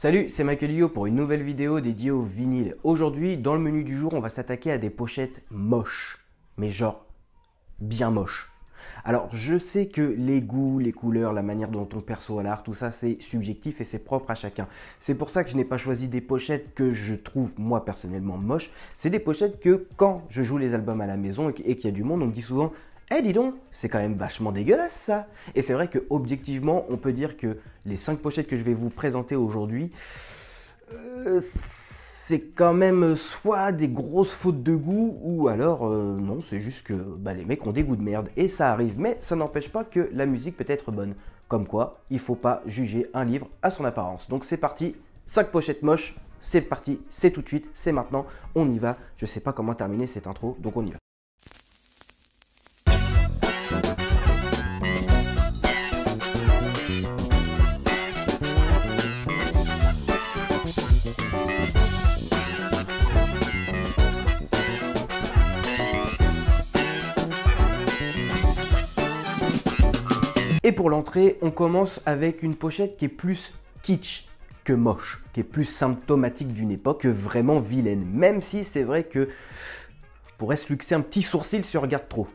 Salut, c'est Michael pour une nouvelle vidéo dédiée au vinyle. Aujourd'hui, dans le menu du jour, on va s'attaquer à des pochettes moches, mais genre bien moches. Alors, je sais que les goûts, les couleurs, la manière dont on perçoit l'art, tout ça, c'est subjectif et c'est propre à chacun. C'est pour ça que je n'ai pas choisi des pochettes que je trouve, moi, personnellement moches. C'est des pochettes que, quand je joue les albums à la maison et qu'il y a du monde, on me dit souvent eh dis donc, c'est quand même vachement dégueulasse ça. Et c'est vrai que objectivement, on peut dire que les 5 pochettes que je vais vous présenter aujourd'hui, euh, c'est quand même soit des grosses fautes de goût, ou alors euh, non, c'est juste que bah, les mecs ont des goûts de merde, et ça arrive, mais ça n'empêche pas que la musique peut être bonne. Comme quoi, il faut pas juger un livre à son apparence. Donc c'est parti, 5 pochettes moches, c'est parti, c'est tout de suite, c'est maintenant, on y va. Je sais pas comment terminer cette intro, donc on y va. Et pour l'entrée, on commence avec une pochette qui est plus kitsch que moche, qui est plus symptomatique d'une époque que vraiment vilaine. Même si c'est vrai que pourrait se luxer un petit sourcil si on regarde trop.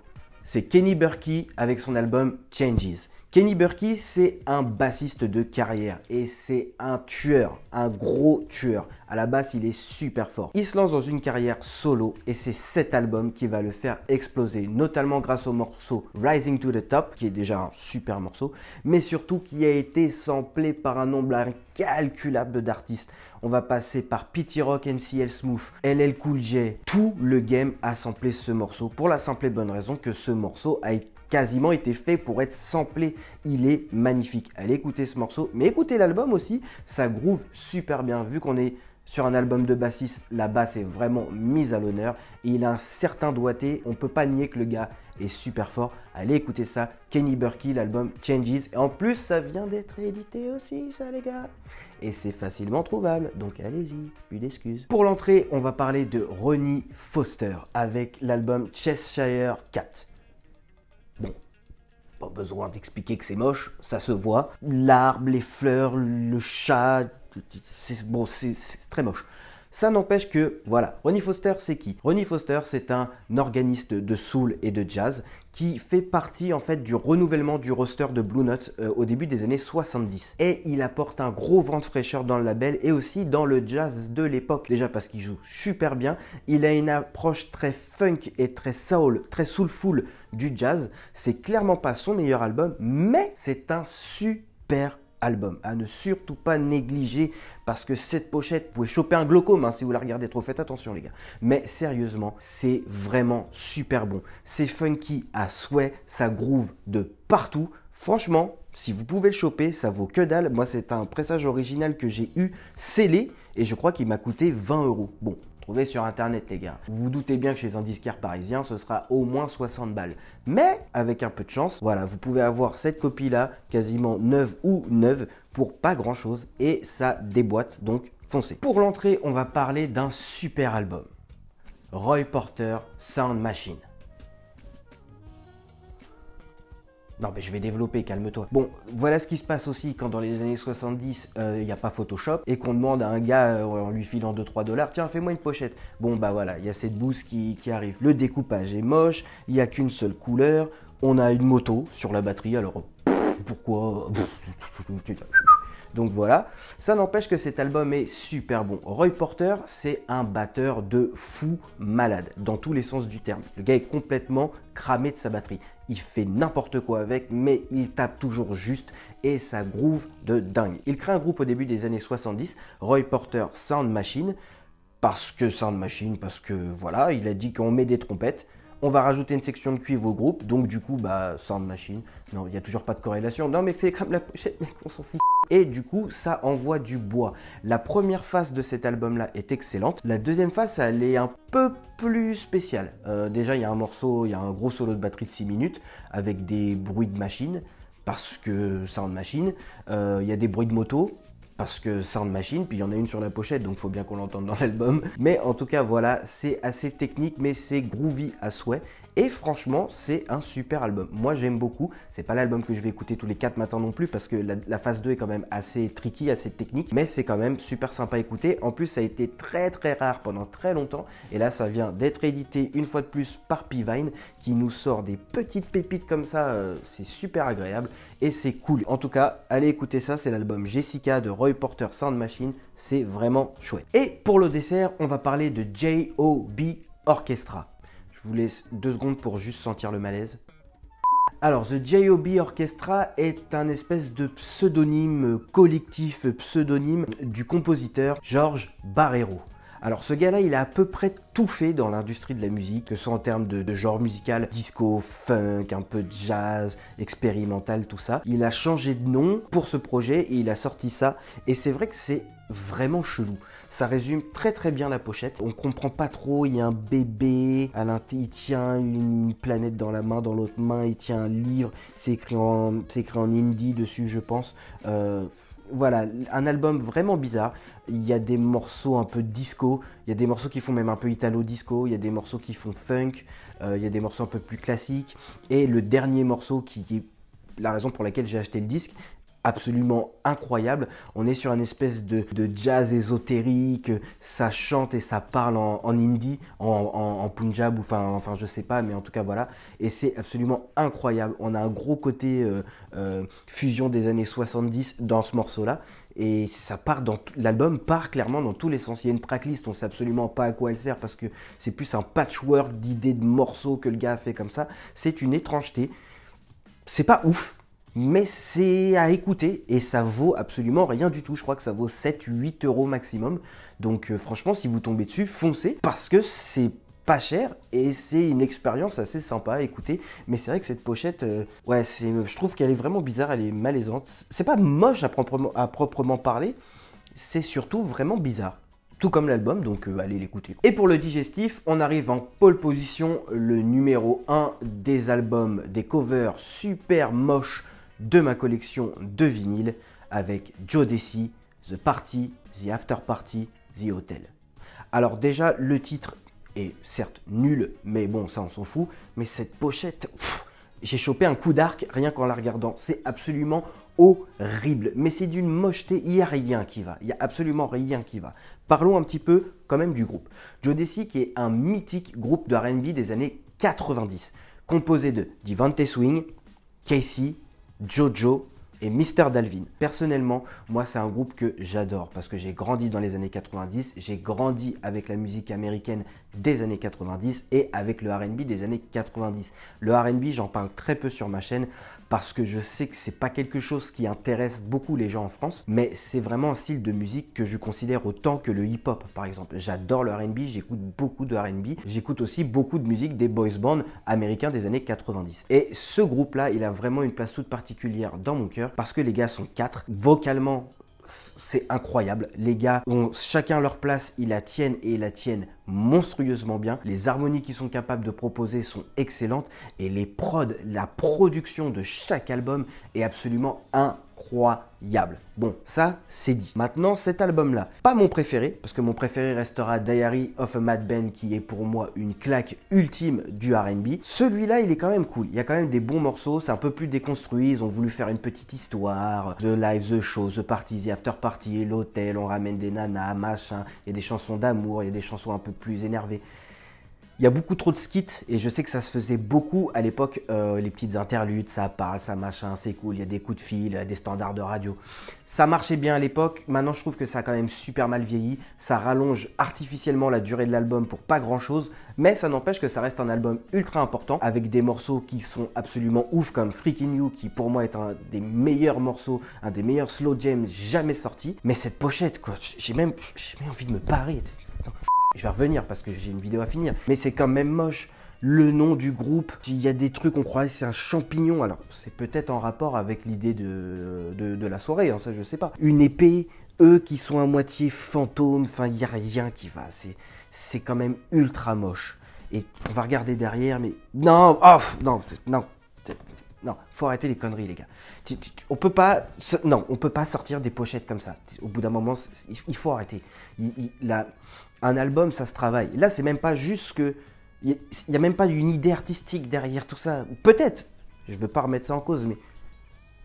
C'est Kenny Burkey avec son album Changes. Kenny Burkey, c'est un bassiste de carrière et c'est un tueur, un gros tueur. À la basse, il est super fort. Il se lance dans une carrière solo et c'est cet album qui va le faire exploser, notamment grâce au morceau Rising to the Top, qui est déjà un super morceau, mais surtout qui a été samplé par un nombre incalculable d'artistes on va passer par Pity Rock, NCL Smooth, LL Cool J. Tout le game a samplé ce morceau pour la simple et bonne raison que ce morceau a quasiment été fait pour être samplé. Il est magnifique. Allez écouter ce morceau, mais écoutez l'album aussi, ça groove super bien vu qu'on est sur un album de bassiste, la basse est vraiment mise à l'honneur et il a un certain doigté, on ne peut pas nier que le gars est super fort. Allez écouter ça, Kenny Burkey, l'album Changes. Et en plus, ça vient d'être édité aussi, ça les gars. Et c'est facilement trouvable, donc allez-y, plus d'excuses. Pour l'entrée, on va parler de Ronnie Foster avec l'album Cheshire Cat. Bon, pas besoin d'expliquer que c'est moche, ça se voit. L'arbre, les fleurs, le chat, c'est bon, très moche. Ça n'empêche que, voilà, Ronnie Foster, c'est qui Ronnie Foster, c'est un organiste de soul et de jazz qui fait partie en fait du renouvellement du roster de Blue Note euh, au début des années 70. Et il apporte un gros vent de fraîcheur dans le label et aussi dans le jazz de l'époque. Déjà parce qu'il joue super bien, il a une approche très funk et très soul, très soulful du jazz. C'est clairement pas son meilleur album, mais c'est un super album. À ne surtout pas négliger parce que cette pochette, vous pouvez choper un glaucome hein, si vous la regardez trop, faites attention les gars. Mais sérieusement, c'est vraiment super bon. C'est funky à souhait, ça groove de partout. Franchement, si vous pouvez le choper, ça vaut que dalle. Moi, c'est un pressage original que j'ai eu scellé et je crois qu'il m'a coûté 20 euros. Bon, trouver sur internet, les gars. Vous vous doutez bien que chez un disquaire parisien, ce sera au moins 60 balles. Mais avec un peu de chance, voilà, vous pouvez avoir cette copie là, quasiment neuve ou neuve, pour pas grand chose et ça déboîte donc foncez. Pour l'entrée, on va parler d'un super album. Roy Porter Sound Machine. Non, mais je vais développer, calme-toi. Bon, voilà ce qui se passe aussi quand dans les années 70, il n'y a pas Photoshop et qu'on demande à un gars euh, en lui filant 2-3 dollars, tiens, fais-moi une pochette. Bon, bah voilà, il y a cette bouse qui, arrive. Le découpage est moche, il n'y a qu'une seule couleur. On a une moto sur la batterie, alors euh, pourquoi euh, donc voilà, ça n'empêche que cet album est super bon. Roy Porter, c'est un batteur de fou malade, dans tous les sens du terme. Le gars est complètement cramé de sa batterie. Il fait n'importe quoi avec, mais il tape toujours juste et ça groove de dingue. Il crée un groupe au début des années 70, Roy Porter Sound Machine, parce que Sound Machine, parce que voilà, il a dit qu'on met des trompettes on va rajouter une section de cuivre au groupe, donc du coup, bah, sound machine, non, il n'y a toujours pas de corrélation, non mais c'est comme la pochette, on s'en fout. Et du coup, ça envoie du bois. La première phase de cet album-là est excellente. La deuxième phase, elle est un peu plus spéciale. Euh, déjà, il y a un morceau, il y a un gros solo de batterie de 6 minutes, avec des bruits de machine, parce que sound machine. Euh, il y a des bruits de moto, parce que Sound Machine, puis il y en a une sur la pochette, donc faut bien qu'on l'entende dans l'album. Mais en tout cas, voilà, c'est assez technique, mais c'est groovy à souhait. Et franchement, c'est un super album. Moi, j'aime beaucoup. C'est pas l'album que je vais écouter tous les 4 matins non plus parce que la, phase 2 est quand même assez tricky, assez technique, mais c'est quand même super sympa à écouter. En plus, ça a été très très rare pendant très longtemps et là, ça vient d'être édité une fois de plus par Pivine qui nous sort des petites pépites comme ça. Euh, c'est super agréable et c'est cool. En tout cas, allez écouter ça. C'est l'album Jessica de Roy Porter Sound Machine. C'est vraiment chouette. Et pour le dessert, on va parler de J.O.B. Orchestra. Je vous laisse deux secondes pour juste sentir le malaise. Alors, The J.O.B. Orchestra est un espèce de pseudonyme collectif, pseudonyme du compositeur Georges Barrero. Alors ce gars-là, il a à peu près tout fait dans l'industrie de la musique, que ce soit en termes de, de, genre musical, disco, funk, un peu de jazz, expérimental, tout ça. Il a changé de nom pour ce projet et il a sorti ça. Et c'est vrai que c'est vraiment chelou. Ça résume très très bien la pochette. On comprend pas trop, il y a un bébé, il tient une planète dans la main, dans l'autre main, il tient un livre, c'est écrit, en, écrit en hindi dessus, je pense. Euh, voilà, un album vraiment bizarre. Il y a des morceaux un peu disco, il y a des morceaux qui font même un peu italo-disco, il y a des morceaux qui font funk, euh, il y a des morceaux un peu plus classiques. Et le dernier morceau qui, est la raison pour laquelle j'ai acheté le disque, absolument incroyable. On est sur une espèce de, jazz ésotérique, ça chante et ça parle en, hindi, en, punjab, ou enfin, enfin je sais pas, mais en tout cas voilà. Et c'est absolument incroyable. On a un gros côté euh, euh, fusion des années 70 dans ce morceau-là. Et ça part dans l'album part clairement dans tout l'essentiel, Il y a une tracklist, on sait absolument pas à quoi elle sert parce que c'est plus un patchwork d'idées de morceaux que le gars a fait comme ça. C'est une étrangeté. C'est pas ouf, mais c'est à écouter et ça vaut absolument rien du tout. Je crois que ça vaut 7-8 euros maximum. Donc euh, franchement, si vous tombez dessus, foncez parce que c'est pas cher et c'est une expérience assez sympa à écouter. Mais c'est vrai que cette pochette, euh, ouais, je trouve qu'elle est vraiment bizarre, elle est malaisante. C'est pas moche à proprement, parler, c'est surtout vraiment bizarre tout comme l'album, donc euh, allez l'écouter. Et pour le digestif, on arrive en pole position, le numéro 1 des albums, des covers super moches de ma collection de vinyles avec Joe Desi, The Party, The After Party, The Hotel. Alors déjà, le titre est certes nul, mais bon, ça on s'en fout, mais cette pochette, j'ai chopé un coup d'arc rien qu'en la regardant. C'est absolument horrible, mais c'est d'une mocheté, il n'y a rien qui va, il n'y a absolument rien qui va. Parlons un petit peu quand même du groupe. Joe Desi qui est un mythique groupe de RB des années 90, composé de Divante Swing, Casey, Jojo et Mr. Dalvin. Personnellement, moi, c'est un groupe que j'adore parce que j'ai grandi dans les années 90, j'ai grandi avec la musique américaine des années 90 et avec le RB des années 90. Le RB, j'en parle très peu sur ma chaîne parce que je sais que c'est pas quelque chose qui intéresse beaucoup les gens en France, mais c'est vraiment un style de musique que je considère autant que le hip-hop par exemple. J'adore le RB, j'écoute beaucoup de RB, j'écoute aussi beaucoup de musique des boys bands américains des années 90. Et ce groupe-là, il a vraiment une place toute particulière dans mon cœur parce que les gars sont quatre. Vocalement, c'est incroyable. Les gars ont chacun leur place, ils la tiennent et ils la tiennent monstrueusement bien. Les harmonies qu'ils sont capables de proposer sont excellentes et les prods, la production de chaque album est absolument incroyable incroyable. Bon, ça, c'est dit. Maintenant, cet album-là, pas mon préféré, parce que mon préféré restera Diary of a Mad Ben, qui est pour moi une claque ultime du RB. Celui-là, il est quand même cool. Il y a quand même des bons morceaux, c'est un peu plus déconstruit, ils ont voulu faire une petite histoire. The Live, The Show, The Party, The After Party, l'hôtel, on ramène des nanas, machin. Il y a des chansons d'amour, il y a des chansons un peu plus énervées. Il y a beaucoup trop de skits et je sais que ça se faisait beaucoup à l'époque, euh, les petites interludes, ça parle, ça machin, c'est cool, il y a des coups de fil, des standards de radio. Ça marchait bien à l'époque, maintenant je trouve que ça a quand même super mal vieilli, ça rallonge artificiellement la durée de l'album pour pas grand chose, mais ça n'empêche que ça reste un album ultra important avec des morceaux qui sont absolument ouf comme Freaking You qui pour moi est un des meilleurs morceaux, un des meilleurs slow jams jamais sortis, mais cette pochette quoi, j'ai même, j'ai même envie de me barrer. Je vais revenir parce que j'ai une vidéo à finir. Mais c'est quand même moche le nom du groupe. Il y a des trucs, on croirait c'est un champignon. Alors, c'est peut-être en rapport avec l'idée de, de, la soirée, hein, ça je sais pas. Une épée, eux qui sont à moitié fantômes, enfin, il n'y a rien qui va. C'est quand même ultra moche. Et on va regarder derrière, mais non, oh, non, non, non, faut arrêter les conneries, les gars. on peut pas, non, on peut pas sortir des pochettes comme ça. Au bout d'un moment, il faut arrêter. un album, ça se travaille. Là, c'est même pas juste que, il n'y a même pas une idée artistique derrière tout ça. Peut-être, je veux pas remettre ça en cause, mais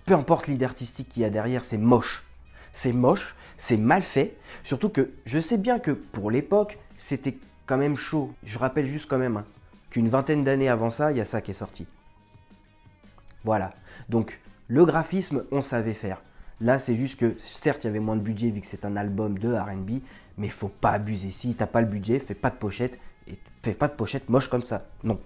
peu importe l'idée artistique qu'il y a derrière, c'est moche. C'est moche, c'est mal fait. Surtout que je sais bien que pour l'époque, c'était quand même chaud. Je rappelle juste quand même hein, qu'une vingtaine d'années avant ça, il y a ça qui est sorti. Voilà. Donc, le graphisme, on savait faire. Là, c'est juste que, certes, il y avait moins de budget vu que c'est un album de RB, mais faut pas abuser. Si t'as pas le budget, fais pas de pochette, et fais pas de pochette moche comme ça. Non.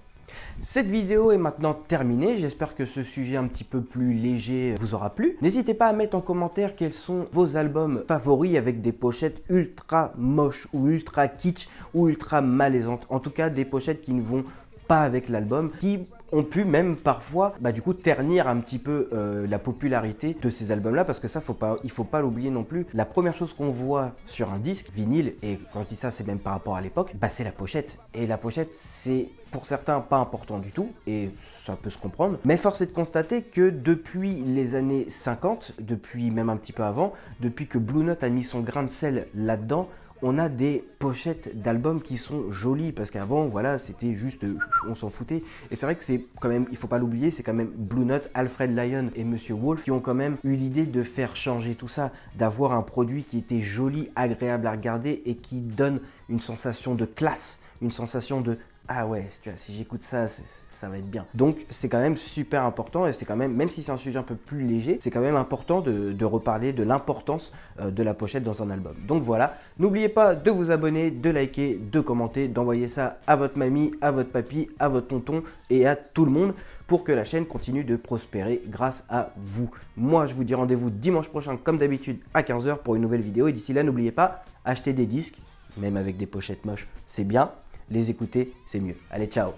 Cette vidéo est maintenant terminée, j'espère que ce sujet un petit peu plus léger vous aura plu. N'hésitez pas à mettre en commentaire quels sont vos albums favoris avec des pochettes ultra moches ou ultra kitsch ou ultra malaisantes. En tout cas des pochettes qui ne vont pas avec l'album, qui ont pu même parfois, bah, du coup, ternir un petit peu euh, la popularité de ces albums-là, parce que ça, faut pas, il faut pas l'oublier non plus. La première chose qu'on voit sur un disque vinyle, et quand je dis ça, c'est même par rapport à l'époque, bah, c'est la pochette. Et la pochette, c'est pour certains pas important du tout, et ça peut se comprendre, mais force est de constater que depuis les années 50, depuis même un petit peu avant, depuis que Blue Note a mis son grain de sel là-dedans, on a des pochettes d'albums qui sont jolies parce qu'avant voilà c'était juste on s'en foutait et c'est vrai que c'est quand même il faut pas l'oublier c'est quand même Blue Note, Alfred Lyon et Monsieur Wolf qui ont quand même eu l'idée de faire changer tout ça, d'avoir un produit qui était joli, agréable à regarder et qui donne une sensation de classe, une sensation de ah ouais, si j'écoute ça, ça va être bien. Donc c'est quand même super important et c'est quand même, même si c'est un sujet un peu plus léger, c'est quand même important de, reparler de l'importance euh, de la pochette dans un album. Donc voilà, n'oubliez pas de vous abonner, de liker, de commenter, d'envoyer ça à votre mamie, à votre papy, à votre tonton et à tout le monde pour que la chaîne continue de prospérer grâce à vous. Moi je vous dis rendez-vous dimanche prochain comme d'habitude à 15h pour une nouvelle vidéo et d'ici là n'oubliez pas, acheter des disques, même avec des pochettes moches, c'est bien les écouter, c'est mieux. Allez, ciao